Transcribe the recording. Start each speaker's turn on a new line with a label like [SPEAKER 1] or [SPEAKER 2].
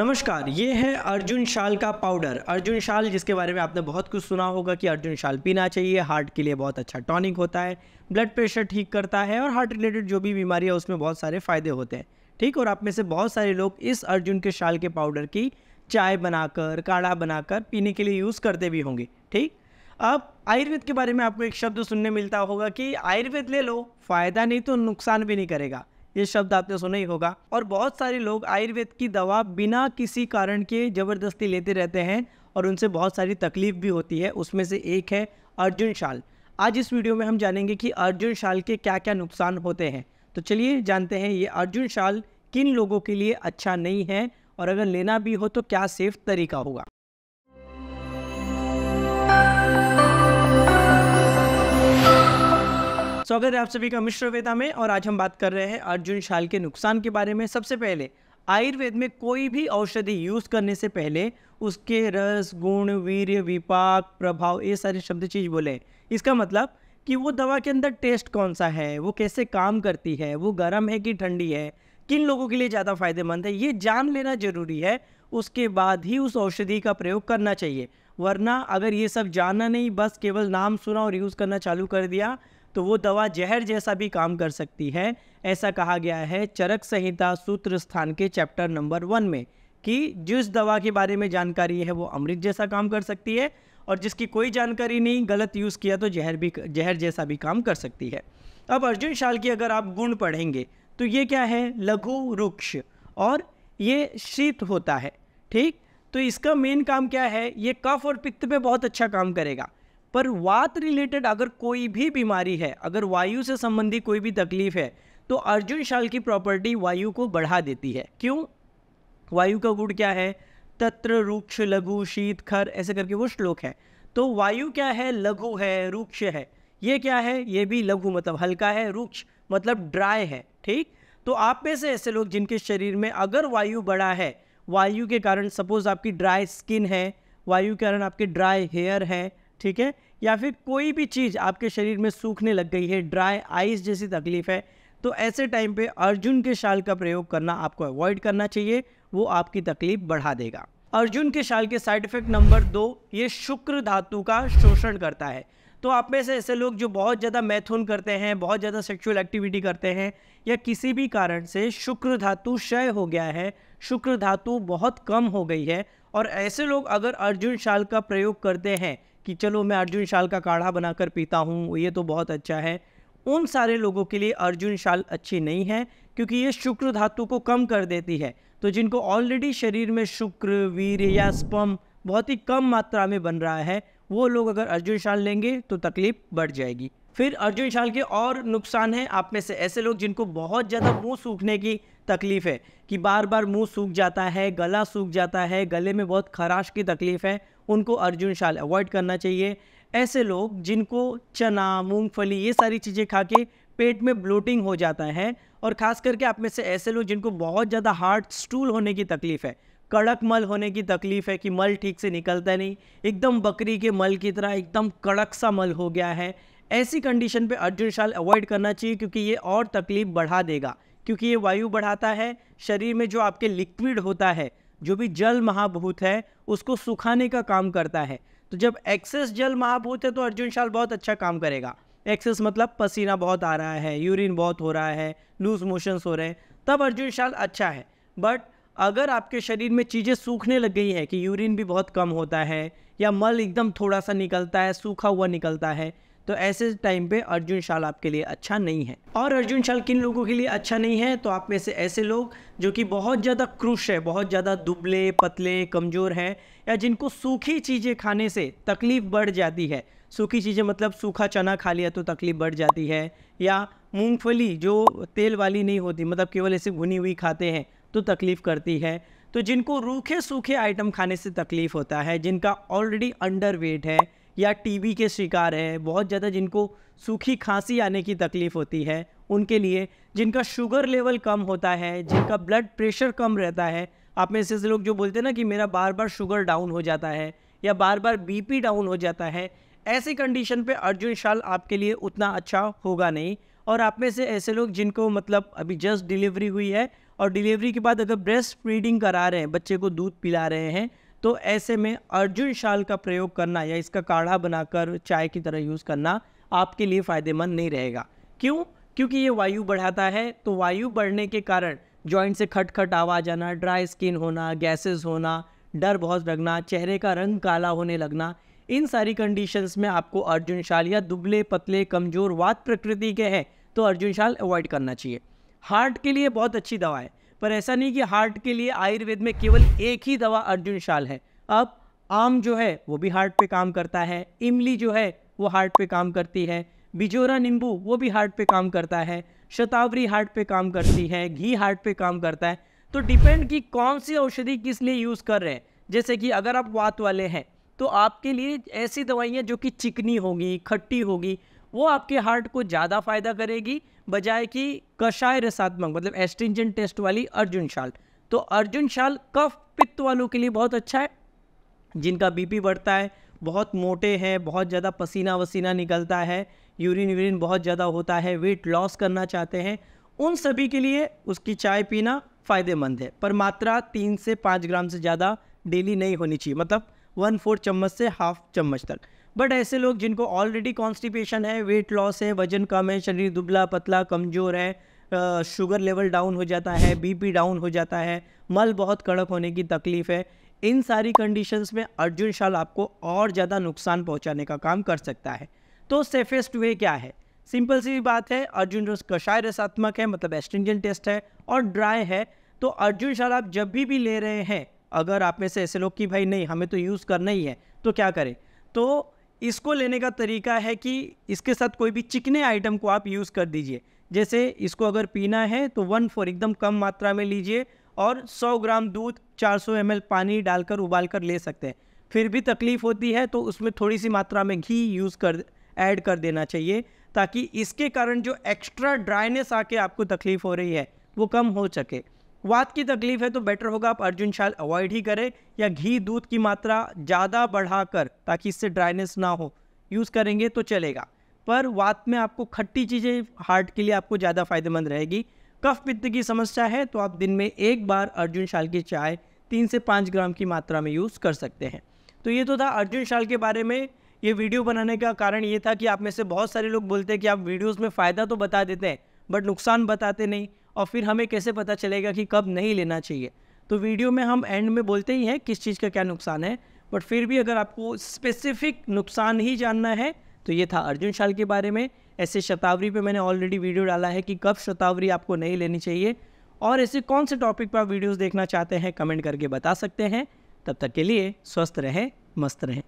[SPEAKER 1] नमस्कार ये है अर्जुन शाल का पाउडर अर्जुन शाल जिसके बारे में आपने बहुत कुछ सुना होगा कि अर्जुन शाल पीना चाहिए हार्ट के लिए बहुत अच्छा टॉनिक होता है ब्लड प्रेशर ठीक करता है और हार्ट रिलेटेड जो भी बीमारी है उसमें बहुत सारे फ़ायदे होते हैं ठीक और आप में से बहुत सारे लोग इस अर्जुन के शाल के पाउडर की चाय बनाकर काढ़ा बनाकर पीने के लिए यूज़ करते भी होंगे ठीक अब आयुर्वेद के बारे में आपको एक शब्द सुनने मिलता होगा कि आयुर्वेद ले लो फ़ायदा नहीं तो नुकसान भी नहीं करेगा ये शब्द आपने सुना ही होगा और बहुत सारे लोग आयुर्वेद की दवा बिना किसी कारण के ज़बरदस्ती लेते रहते हैं और उनसे बहुत सारी तकलीफ भी होती है उसमें से एक है अर्जुन शाल आज इस वीडियो में हम जानेंगे कि अर्जुन शाल के क्या क्या नुकसान होते हैं तो चलिए जानते हैं ये अर्जुन शाल किन लोगों के लिए अच्छा नहीं है और अगर लेना भी हो तो क्या सेफ तरीका होगा स्वागत है आप सभी का मिश्र वेदा में और आज हम बात कर रहे हैं अर्जुन शाल के नुकसान के बारे में सबसे पहले आयुर्वेद में कोई भी औषधि यूज़ करने से पहले उसके रस गुण वीर्य विपाक प्रभाव ये सारे शब्द चीज़ बोले इसका मतलब कि वो दवा के अंदर टेस्ट कौन सा है वो कैसे काम करती है वो गर्म है कि ठंडी है किन लोगों के लिए ज़्यादा फायदेमंद है ये जान लेना ज़रूरी है उसके बाद ही उस औषधि का प्रयोग करना चाहिए वरना अगर ये सब जाना नहीं बस केवल नाम सुना और यूज़ करना चालू कर दिया तो वो दवा जहर जैसा भी काम कर सकती है ऐसा कहा गया है चरक संहिता सूत्र स्थान के चैप्टर नंबर वन में कि जिस दवा के बारे में जानकारी है वो अमृत जैसा काम कर सकती है और जिसकी कोई जानकारी नहीं गलत यूज़ किया तो जहर भी जहर जैसा भी काम कर सकती है अब अर्जुन शाल की अगर आप गुण पढ़ेंगे तो ये क्या है लघु वृक्ष और ये शीत होता है ठीक तो इसका मेन काम क्या है ये कफ और पित्त पे बहुत अच्छा काम करेगा पर वात रिलेटेड अगर कोई भी बीमारी है अगर वायु से संबंधी कोई भी तकलीफ है तो अर्जुन शाल की प्रॉपर्टी वायु को बढ़ा देती है क्यों वायु का गुण क्या है तत्र रूक्ष लघु शीत खर ऐसे करके वो श्लोक है तो वायु क्या है लघु है रूक्ष है ये क्या है ये भी लघु मतलब हल्का है रूक्ष मतलब ड्राई है ठीक तो आप में से ऐसे लोग जिनके शरीर में अगर वायु बड़ा है वायु के कारण सपोज आपकी ड्राई स्किन है वायु के कारण आपके ड्राई हेयर है ठीक है या फिर कोई भी चीज़ आपके शरीर में सूखने लग गई है ड्राई आइस जैसी तकलीफ़ है तो ऐसे टाइम पे अर्जुन के शाल का प्रयोग करना आपको अवॉइड करना चाहिए वो आपकी तकलीफ बढ़ा देगा अर्जुन के शाल के साइड इफेक्ट नंबर दो ये शुक्र धातु का शोषण करता है तो आप में से ऐसे लोग जो बहुत ज़्यादा मैथुन करते हैं बहुत ज़्यादा सेक्सुअल एक्टिविटी करते हैं या किसी भी कारण से शुक्र धातु क्षय हो गया है शुक्र धातु बहुत कम हो गई है और ऐसे लोग अगर अर्जुन शाल का प्रयोग करते हैं कि चलो मैं अर्जुन शाल का काढ़ा बनाकर पीता हूँ ये तो बहुत अच्छा है उन सारे लोगों के लिए अर्जुन शाल अच्छी नहीं है क्योंकि ये शुक्र धातु को कम कर देती है तो जिनको ऑलरेडी शरीर में शुक्र वीर या स्पम बहुत ही कम मात्रा में बन रहा है वो लोग अगर अर्जुन शाल लेंगे तो तकलीफ़ बढ़ जाएगी फिर अर्जुन शाल के और नुकसान हैं आप में से ऐसे लोग जिनको बहुत ज़्यादा मुंह सूखने की तकलीफ़ है कि बार बार मुंह सूख जाता है गला सूख जाता है गले में बहुत खराश की तकलीफ़ है उनको अर्जुन शाल अवॉइड करना चाहिए ऐसे लोग जिनको चना मूंगफली ये सारी चीज़ें खा के पेट में ब्लोटिंग हो जाता है और ख़ास करके आप में से ऐसे लोग जिनको बहुत ज़्यादा हार्ट स्टूल होने की तकलीफ़ है कड़क मल होने की तकलीफ़ है कि मल ठीक से निकलता नहीं एकदम बकरी के मल की तरह एकदम कड़क सा मल हो गया है ऐसी कंडीशन पे अर्जुनशाल अवॉइड करना चाहिए क्योंकि ये और तकलीफ बढ़ा देगा क्योंकि ये वायु बढ़ाता है शरीर में जो आपके लिक्विड होता है जो भी जल महाभूत है उसको सुखाने का काम करता है तो जब एक्सेस जल महाभूत है तो अर्जुनशाल बहुत अच्छा काम करेगा एक्सेस मतलब पसीना बहुत आ रहा है यूरिन बहुत हो रहा है लूज मोशंस हो रहे हैं तब अर्जुन शाल अच्छा है बट अगर आपके शरीर में चीज़ें सूखने लग गई हैं कि यूरिन भी बहुत कम होता है या मल एकदम थोड़ा सा निकलता है सूखा हुआ निकलता है तो ऐसे टाइम पे अर्जुन शाल आपके लिए अच्छा नहीं है और अर्जुन शाल किन लोगों के लिए अच्छा नहीं है तो आप में से ऐसे लोग जो कि बहुत ज़्यादा क्रुश है बहुत ज़्यादा दुबले पतले कमज़ोर हैं या जिनको सूखी चीज़ें खाने से तकलीफ़ बढ़ जाती है सूखी चीज़ें मतलब सूखा चना खा लिया तो तकलीफ़ बढ़ जाती है या मूंगफली जो तेल वाली नहीं होती मतलब केवल ऐसे भुनी हुई खाते हैं तो तकलीफ़ करती है तो जिनको रूखे सूखे आइटम खाने से तकलीफ़ होता है जिनका ऑलरेडी अंडर वेट है या टीबी के शिकार है बहुत ज़्यादा जिनको सूखी खांसी आने की तकलीफ़ होती है उनके लिए जिनका शुगर लेवल कम होता है जिनका ब्लड प्रेशर कम रहता है आप में से लोग जो बोलते हैं ना कि मेरा बार बार शुगर डाउन हो जाता है या बार बार बीपी डाउन हो जाता है ऐसी कंडीशन पे अर्जुन शाल आपके लिए उतना अच्छा होगा नहीं और आप में से ऐसे लोग जिनको मतलब अभी जस्ट डिलीवरी हुई है और डिलीवरी के बाद अगर ब्रेस्ट फीडिंग करा रहे हैं बच्चे को दूध पिला रहे हैं तो ऐसे में अर्जुन शाल का प्रयोग करना या इसका काढ़ा बनाकर चाय की तरह यूज़ करना आपके लिए फ़ायदेमंद नहीं रहेगा क्यों क्योंकि ये वायु बढ़ाता है तो वायु बढ़ने के कारण जॉइंट से खटखट आवाज आना ड्राई स्किन होना गैसेस होना डर बहुत लगना चेहरे का रंग काला होने लगना इन सारी कंडीशंस में आपको अर्जुन शाल या दुबले पतले कमज़ोर वात प्रकृति के हैं तो अर्जुन शाल अवॉइड करना चाहिए हार्ट के लिए बहुत अच्छी दवा है पर ऐसा नहीं कि हार्ट के लिए आयुर्वेद में केवल एक ही दवा अर्जुन शाल है अब आम जो है वो भी हार्ट पे काम करता है इमली जो है वो हार्ट पे काम करती है बिजोरा नींबू वो भी हार्ट पे काम करता है शतावरी हार्ट पे काम करती है घी हार्ट पे काम करता है तो डिपेंड कि कौन सी औषधि किस लिए यूज़ कर रहे हैं जैसे कि अगर आप वात वाले हैं तो आपके लिए ऐसी दवाइयाँ जो कि चिकनी होगी खट्टी होगी वो आपके हार्ट को ज़्यादा फायदा करेगी बजाय कि कषाय रसात्मक मतलब एस्ट्रिंजन टेस्ट वाली अर्जुन शाल तो अर्जुन शाल कफ पित्त वालों के लिए बहुत अच्छा है जिनका बीपी बढ़ता है बहुत मोटे हैं बहुत ज़्यादा पसीना वसीना निकलता है यूरिन यूरिन बहुत ज़्यादा होता है वेट लॉस करना चाहते हैं उन सभी के लिए उसकी चाय पीना फ़ायदेमंद है पर मात्रा तीन से पाँच ग्राम से ज़्यादा डेली नहीं होनी चाहिए मतलब वन फोर्थ चम्मच से हाफ चम्मच तक बट ऐसे लोग जिनको ऑलरेडी कॉन्स्टिपेशन है वेट लॉस है वजन कम है शरीर दुबला पतला कमज़ोर है शुगर लेवल डाउन हो जाता है बीपी डाउन हो जाता है मल बहुत कड़क होने की तकलीफ़ है इन सारी कंडीशंस में अर्जुन शाल आपको और ज़्यादा नुकसान पहुंचाने का काम कर सकता है तो सेफेस्ट वे क्या है सिंपल सी बात है अर्जुन रस कषाय रसात्मक है मतलब एस्ट्रिंजन टेस्ट है और ड्राई है तो अर्जुन शाल आप जब भी भी ले रहे हैं अगर आप में से ऐसे लोग कि भाई नहीं हमें तो यूज़ करना ही है तो क्या करें तो इसको लेने का तरीका है कि इसके साथ कोई भी चिकने आइटम को आप यूज़ कर दीजिए जैसे इसको अगर पीना है तो वन फोर एकदम कम मात्रा में लीजिए और 100 ग्राम दूध 400 सौ पानी डालकर उबाल कर ले सकते हैं फिर भी तकलीफ़ होती है तो उसमें थोड़ी सी मात्रा में घी यूज़ कर ऐड कर देना चाहिए ताकि इसके कारण जो एक्स्ट्रा ड्राइनेस आके आपको तकलीफ़ हो रही है वो कम हो सके वात की तकलीफ है तो बेटर होगा आप अर्जुन छाल अवॉइड ही करें या घी दूध की मात्रा ज़्यादा बढ़ाकर ताकि इससे ड्राइनेस ना हो यूज़ करेंगे तो चलेगा पर वात में आपको खट्टी चीज़ें हार्ट के लिए आपको ज़्यादा फायदेमंद रहेगी कफ पित्त की समस्या है तो आप दिन में एक बार अर्जुन शाल की चाय तीन से पाँच ग्राम की मात्रा में यूज़ कर सकते हैं तो ये तो था अर्जुन शाल के बारे में ये वीडियो बनाने का कारण ये था कि आप में से बहुत सारे लोग बोलते हैं कि आप वीडियोस में फ़ायदा तो बता देते हैं बट नुकसान बताते नहीं और फिर हमें कैसे पता चलेगा कि कब नहीं लेना चाहिए तो वीडियो में हम एंड में बोलते ही हैं किस चीज़ का क्या नुकसान है बट फिर भी अगर आपको स्पेसिफिक नुकसान ही जानना है तो ये था अर्जुन शाल के बारे में ऐसे शतावरी पे मैंने ऑलरेडी वीडियो डाला है कि कब शतावरी आपको नहीं लेनी चाहिए और ऐसे कौन से टॉपिक पर आप वीडियोज़ देखना चाहते हैं कमेंट करके बता सकते हैं तब तक के लिए स्वस्थ रहें मस्त रहें